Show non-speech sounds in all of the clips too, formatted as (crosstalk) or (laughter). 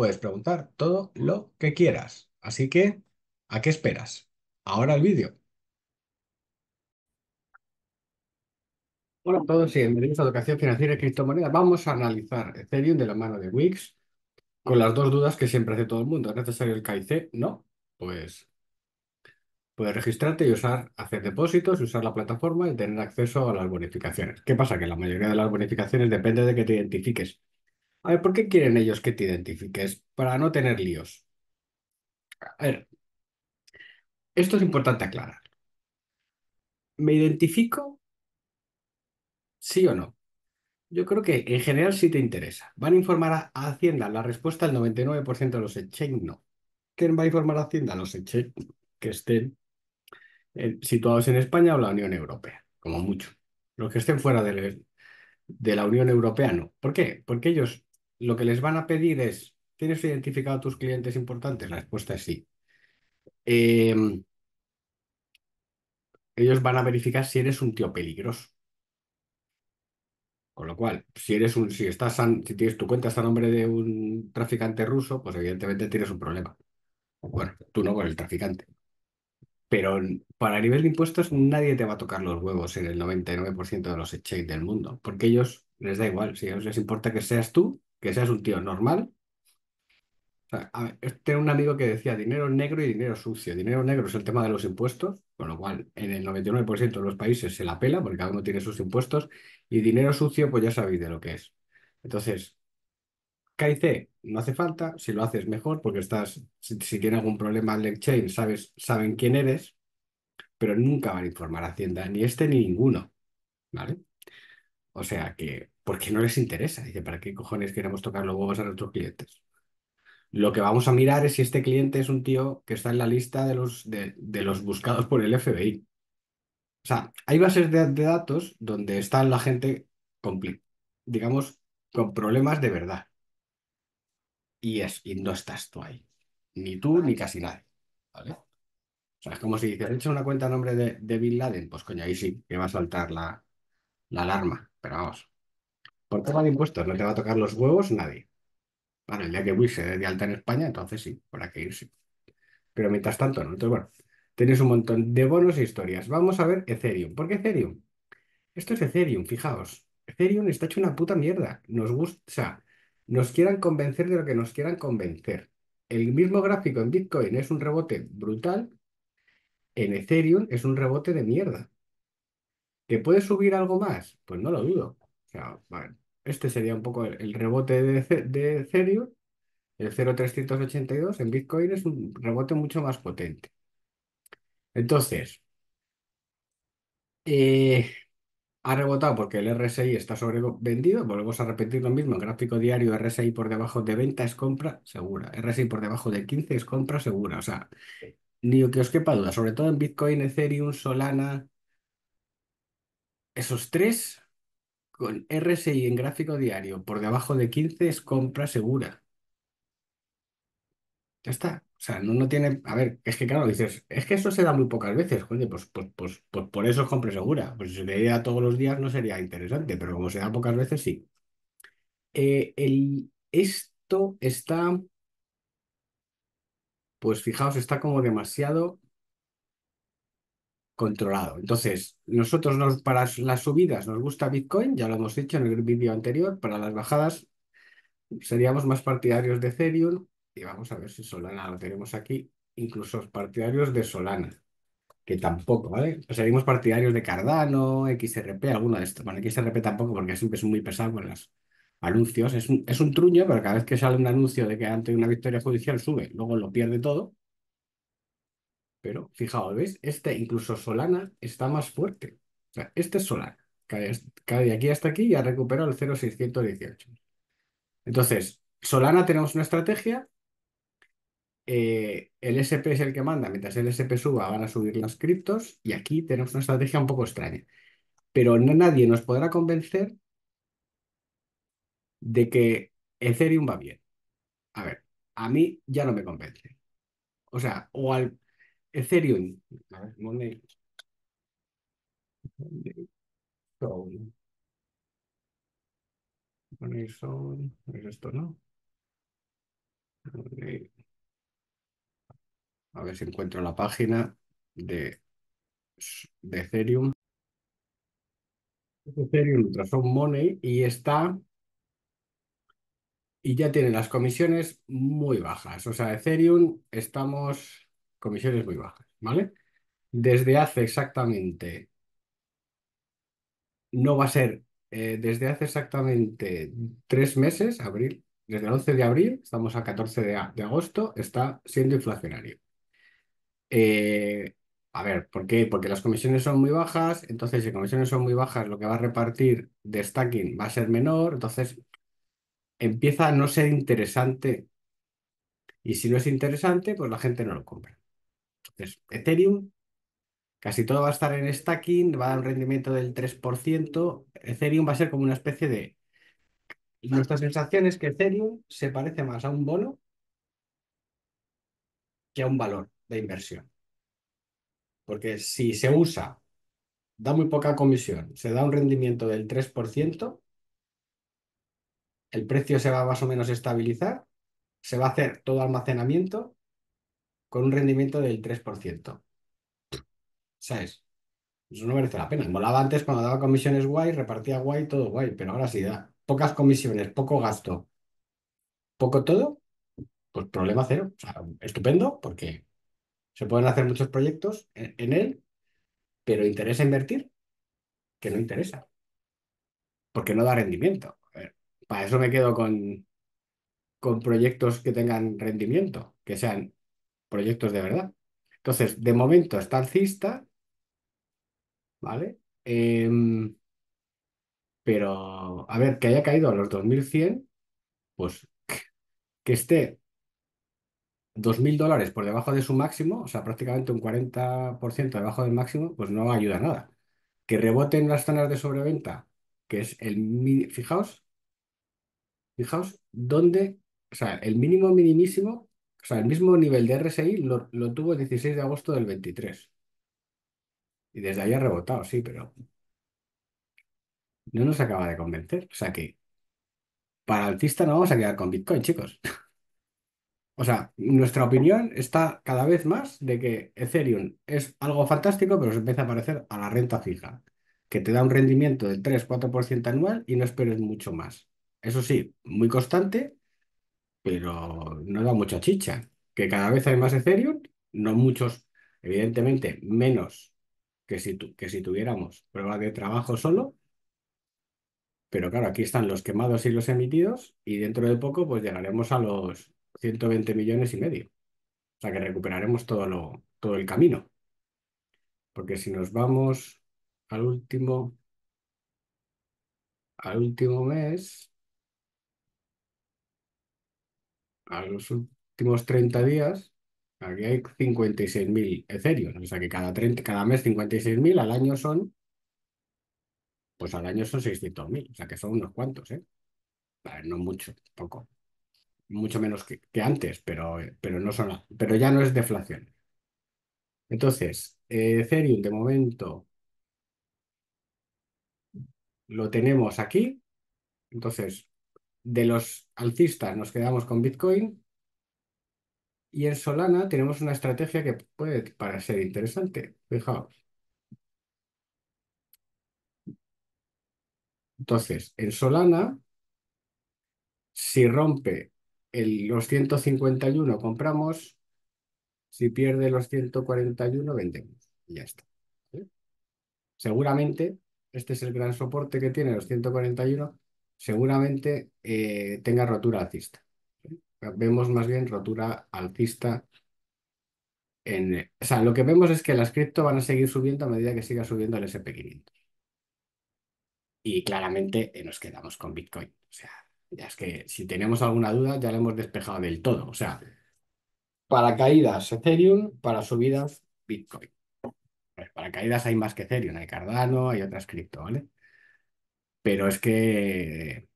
puedes preguntar todo lo que quieras. Así que, ¿a qué esperas? Ahora el vídeo. Hola a todos y bienvenidos a Educación Financiera y Criptomoneda. Vamos a analizar Ethereum de la mano de Wix con las dos dudas que siempre hace todo el mundo. ¿Es necesario el KIC? No. Pues puedes registrarte y usar, hacer depósitos, usar la plataforma y tener acceso a las bonificaciones. ¿Qué pasa? Que la mayoría de las bonificaciones depende de que te identifiques a ver, ¿por qué quieren ellos que te identifiques? Para no tener líos. A ver, esto es importante aclarar. ¿Me identifico? ¿Sí o no? Yo creo que en general sí te interesa. Van a informar a Hacienda la respuesta al 99% de los exchange, no. ¿Quién va a informar a Hacienda? Los exchange que estén eh, situados en España o la Unión Europea, como mucho. Los que estén fuera de la Unión Europea, no. ¿Por qué? Porque ellos lo que les van a pedir es, ¿tienes identificado a tus clientes importantes? La respuesta es sí. Em, ellos van a verificar si eres un tío peligroso. Con lo cual, si eres un, si estás, si tienes tu cuenta hasta a nombre de un traficante ruso, pues evidentemente tienes un problema. Bueno, tú no con el traficante. Pero para nivel de impuestos nadie te va a tocar los huevos en el 99% de los exchanges del mundo, porque ellos les da igual, si a ellos les importa que seas tú, que seas un tío normal. tengo un amigo que decía dinero negro y dinero sucio. Dinero negro es el tema de los impuestos, con lo cual en el 99% de los países se la pela porque cada uno tiene sus impuestos. Y dinero sucio, pues ya sabéis de lo que es. Entonces, C no hace falta, si lo haces mejor porque estás, si, tienes tiene algún problema en el exchange, sabes, saben quién eres, pero nunca van a informar a Hacienda, ni este ni ninguno. ¿Vale? O sea que porque no les interesa. Dice, ¿para qué cojones queremos tocar los huevos a nuestros clientes? Lo que vamos a mirar es si este cliente es un tío que está en la lista de los, de, los buscados por el FBI. O sea, hay bases de, datos donde está la gente, con, digamos, con problemas de verdad. Y, es, y no estás tú ahí. Ni tú, ni casi nadie. ¿Vale? O sea, es como si dices, una cuenta a nombre de, de Bin Laden. Pues coño, ahí sí que va a saltar la alarma. Pero vamos, por tema de impuestos no te va a tocar los huevos nadie. Bueno, el día que Wish se dé de alta en España, entonces sí, por que irse. Pero mientras tanto, ¿no? Entonces, bueno, tenéis un montón de bonos e historias. Vamos a ver Ethereum. ¿Por qué Ethereum? Esto es Ethereum, fijaos. Ethereum está hecho una puta mierda. Nos gusta, o sea, nos quieran convencer de lo que nos quieran convencer. El mismo gráfico en Bitcoin es un rebote brutal, en Ethereum es un rebote de mierda. ¿Que puede subir algo más? Pues no lo dudo. O sea, este sería un poco el, rebote de, de Ethereum. El 0.382 en Bitcoin es un rebote mucho más potente. Entonces, eh, ha rebotado porque el RSI está sobrevendido. Volvemos a repetir lo mismo. En gráfico diario, RSI por debajo de venta es compra segura. RSI por debajo de 15 es compra segura. O sea, ni que os quepa duda. Sobre todo en Bitcoin, Ethereum, Solana. Esos tres con RSI en gráfico diario por debajo de 15 es compra segura. Ya está. O sea, no, no tiene. A ver, es que claro, dices, es que eso se da muy pocas veces, pues pues, pues, pues, por eso es compra segura. Pues si se diera todos los días no sería interesante, pero como se da pocas veces, sí. Eh, el, esto está. Pues fijaos, está como demasiado controlado. Entonces, nosotros para las subidas nos gusta Bitcoin, ya lo hemos dicho en el vídeo anterior, para las bajadas seríamos más partidarios de Ethereum y vamos a ver si Solana lo tenemos aquí, incluso partidarios de Solana, que tampoco, ¿vale? Seríamos partidarios de Cardano, XRP, alguno de estos. Bueno, XRP tampoco porque siempre es muy pesado con los anuncios. Es un, es un truño, pero cada vez que sale un anuncio de que ante una victoria judicial sube, luego lo pierde todo. Pero fijaos, ¿veis? Este, incluso Solana, está más fuerte. O sea, este es Solana. Cada de aquí hasta aquí ya ha recuperado el 0,618. Entonces, Solana tenemos una estrategia. Eh, el SP es el que manda. Mientras el SP suba, van a subir las criptos. Y aquí tenemos una estrategia un poco extraña. Pero no, nadie nos podrá convencer de que Ethereum va bien. A ver, a mí ya no me convence. O sea, o al, Ethereum. ver, money. money. Soul. Money Soul. Es esto, ¿no? A ver si encuentro la página de, de Ethereum. Ethereum, son Money, y está. Y ya tiene las comisiones muy bajas. O sea, Ethereum estamos comisiones muy bajas, ¿vale? Desde hace exactamente, no va a ser, eh, desde hace exactamente tres meses, abril, desde el 11 de abril, estamos a 14 de, agosto, está siendo inflacionario. Eh, a ver, ¿por qué? Porque las comisiones son muy bajas, entonces si comisiones son muy bajas, lo que va a repartir de stacking va a ser menor, entonces empieza a no ser interesante. Y si no es interesante, pues la gente no lo compra. Entonces, Ethereum, casi todo va a estar en stacking, va a dar un rendimiento del 3%. Ethereum va a ser como una especie de... Nuestra sensación es que Ethereum se parece más a un bono que a un valor de inversión. Porque si se usa, da muy poca comisión, se da un rendimiento del 3%, el precio se va más o menos a estabilizar, se va a hacer todo almacenamiento con un rendimiento del 3%. ¿Sabes? Eso no merece la pena. Molaba antes cuando daba comisiones guay, repartía guay, todo guay, pero ahora sí da pocas comisiones, poco gasto, poco todo, pues problema cero. estupendo, porque se pueden hacer muchos proyectos e, en, él, pero interesa invertir, que no interesa, porque no da rendimiento. para eso me quedo con, con proyectos que tengan rendimiento, que sean proyectos de verdad. Entonces, de momento está alcista, ¿vale? Em, pero, a ver, que haya caído a los 2100, pues que esté 2.000 dólares por debajo de su máximo, o sea, prácticamente un 40% debajo del máximo, pues no ayuda a nada. Que rebote en las zonas de sobreventa, que es el... Fijaos, fijaos, dónde o sea, el mínimo minimísimo o sea, el mismo nivel de RSI lo, tuvo el 16 de agosto del 23. Y desde ahí ha rebotado, sí, pero no nos acaba de convencer. O sea que para altista no vamos a quedar con Bitcoin, chicos. (laughs) O sea, nuestra opinión está cada vez más de que Ethereum es algo fantástico, pero se empieza a parecer a la renta fija, que te da un rendimiento del 3-4% anual y no esperes mucho más. Eso sí, muy constante, pero no da mucha chicha. Que cada vez hay más Ethereum, no muchos, evidentemente menos que si, que si tuviéramos prueba de trabajo solo, pero claro, aquí están los quemados y los emitidos y dentro de poco pues llegaremos a los 120 millones y medio. O sea que recuperaremos todo, lo, todo el camino. Porque si nos vamos al último, al último mes, a los últimos 30 días, aquí hay 56.000 Ethereum. O sea que cada, cada mes 56.000, al año son. Pues al año son 600.000. O sea que son unos cuantos, ¿eh? no mucho, poco. Mucho menos que, antes, pero, pero, no son, pero ya no es deflación. Entonces, eh, Ethereum de momento lo tenemos aquí. Entonces, de los Alcista nos quedamos con Bitcoin y en Solana tenemos una estrategia que puede parecer interesante. Fijaos. Entonces, en Solana, si rompe el, los 151 compramos, si pierde los 141 vendemos. Y ya está. Seguramente este es el gran soporte que tiene los 141 seguramente eh, tenga rotura alcista. Vemos más bien rotura alcista. En, o sea, lo que vemos es que las cripto van a seguir subiendo a medida que siga subiendo el SP500. Y claramente eh, nos quedamos con Bitcoin. O sea, ya es que si tenemos alguna duda ya la hemos despejado del todo. O sea, para caídas Ethereum, para subidas Bitcoin. Pues, para caídas hay más que Ethereum, hay Cardano, hay otras cripto, ¿vale? Pero es que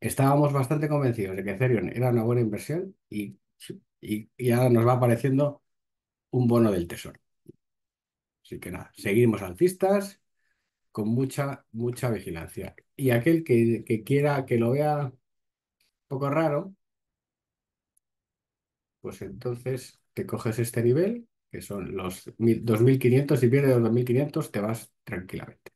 estábamos bastante convencidos de que Ethereum era una buena inversión y, ahora nos va apareciendo un bono del tesoro. Así que nada, seguimos alcistas con mucha, mucha vigilancia. Y aquel que, quiera que lo vea un poco raro, pues entonces te coges este nivel, que son los 2.500, si pierdes los 2.500 te vas tranquilamente.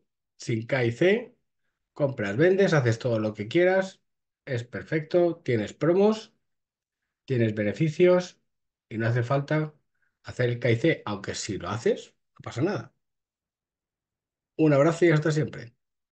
sin K C, compras, vendes, haces todo lo que quieras, es perfecto, tienes promos, tienes beneficios y no hace falta hacer el K aunque si lo haces, no pasa nada. Un abrazo y hasta siempre.